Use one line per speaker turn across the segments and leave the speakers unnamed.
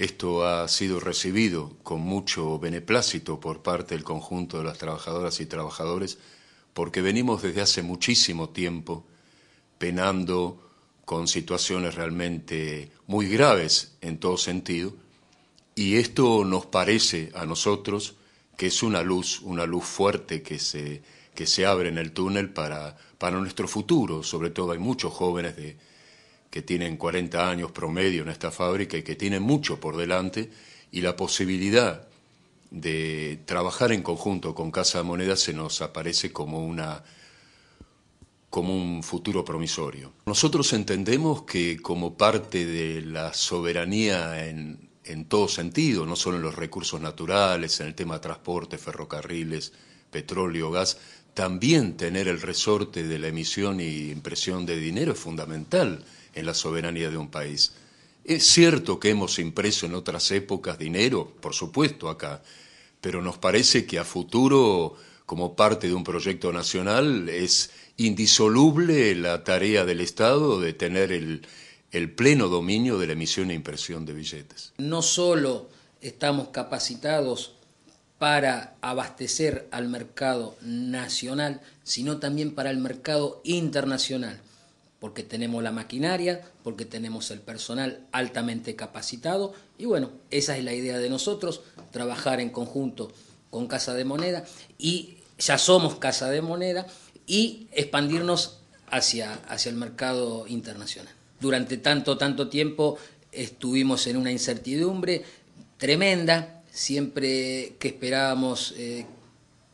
Esto ha sido recibido con mucho beneplácito por parte del conjunto de las trabajadoras y trabajadores, porque venimos desde hace muchísimo tiempo penando con situaciones realmente muy graves en todo sentido, y esto nos parece a nosotros que es una luz, una luz fuerte que se, que se abre en el túnel para, para nuestro futuro, sobre todo hay muchos jóvenes de, que tienen 40 años promedio en esta fábrica y que tienen mucho por delante, y la posibilidad de trabajar en conjunto con Casa de Moneda se nos aparece como, una, como un futuro promisorio. Nosotros entendemos que como parte de la soberanía en, en todo sentido, no solo en los recursos naturales, en el tema de transporte, ferrocarriles, petróleo, gas, también tener el resorte de la emisión y impresión de dinero es fundamental en la soberanía de un país. Es cierto que hemos impreso en otras épocas dinero, por supuesto acá, pero nos parece que a futuro, como parte de un proyecto nacional, es indisoluble la tarea del Estado de tener el, pleno dominio de la emisión e impresión de billetes.
No solo estamos capacitados para abastecer al mercado nacional, sino también para el mercado internacional porque tenemos la maquinaria, porque tenemos el personal altamente capacitado y bueno, esa es la idea de nosotros, trabajar en conjunto con Casa de Moneda y ya somos Casa de Moneda y expandirnos hacia, hacia el mercado internacional. Durante tanto, tanto tiempo estuvimos en una incertidumbre tremenda, siempre que esperábamos... Eh,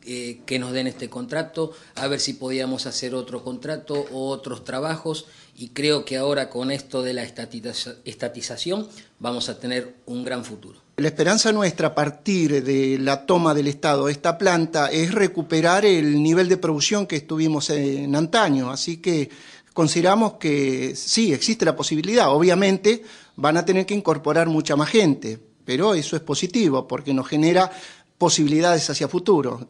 eh, que nos den este contrato, a ver si podíamos hacer otro contrato o otros trabajos y creo que ahora con esto de la estatización vamos a tener un gran futuro.
La esperanza nuestra a partir de la toma del Estado de esta planta es recuperar el nivel de producción que estuvimos en antaño, así que consideramos que sí, existe la posibilidad, obviamente van a tener que incorporar mucha más gente, pero eso es positivo porque nos genera posibilidades hacia futuro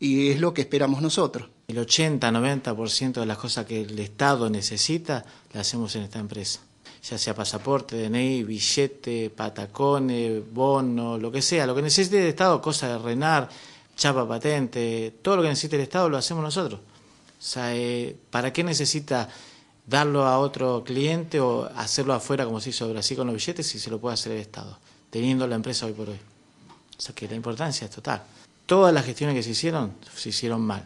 y es lo que esperamos nosotros. El 80-90% de las cosas que el Estado necesita las hacemos en esta empresa, ya sea pasaporte, DNI, billete, patacones, bono, lo que sea, lo que necesite el Estado, cosa de renar, chapa patente, todo lo que necesite el Estado lo hacemos nosotros. O sea, eh, ¿para qué necesita darlo a otro cliente o hacerlo afuera como se hizo Brasil con los billetes si se lo puede hacer el Estado, teniendo la empresa hoy por hoy? O sea que la importancia es total todas las gestiones que se hicieron, se hicieron mal,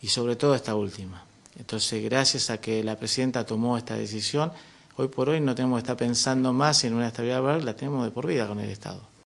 y sobre todo esta última. Entonces, gracias a que la presidenta tomó esta decisión, hoy por hoy no tenemos que estar pensando más en una estabilidad la tenemos de por vida con el Estado.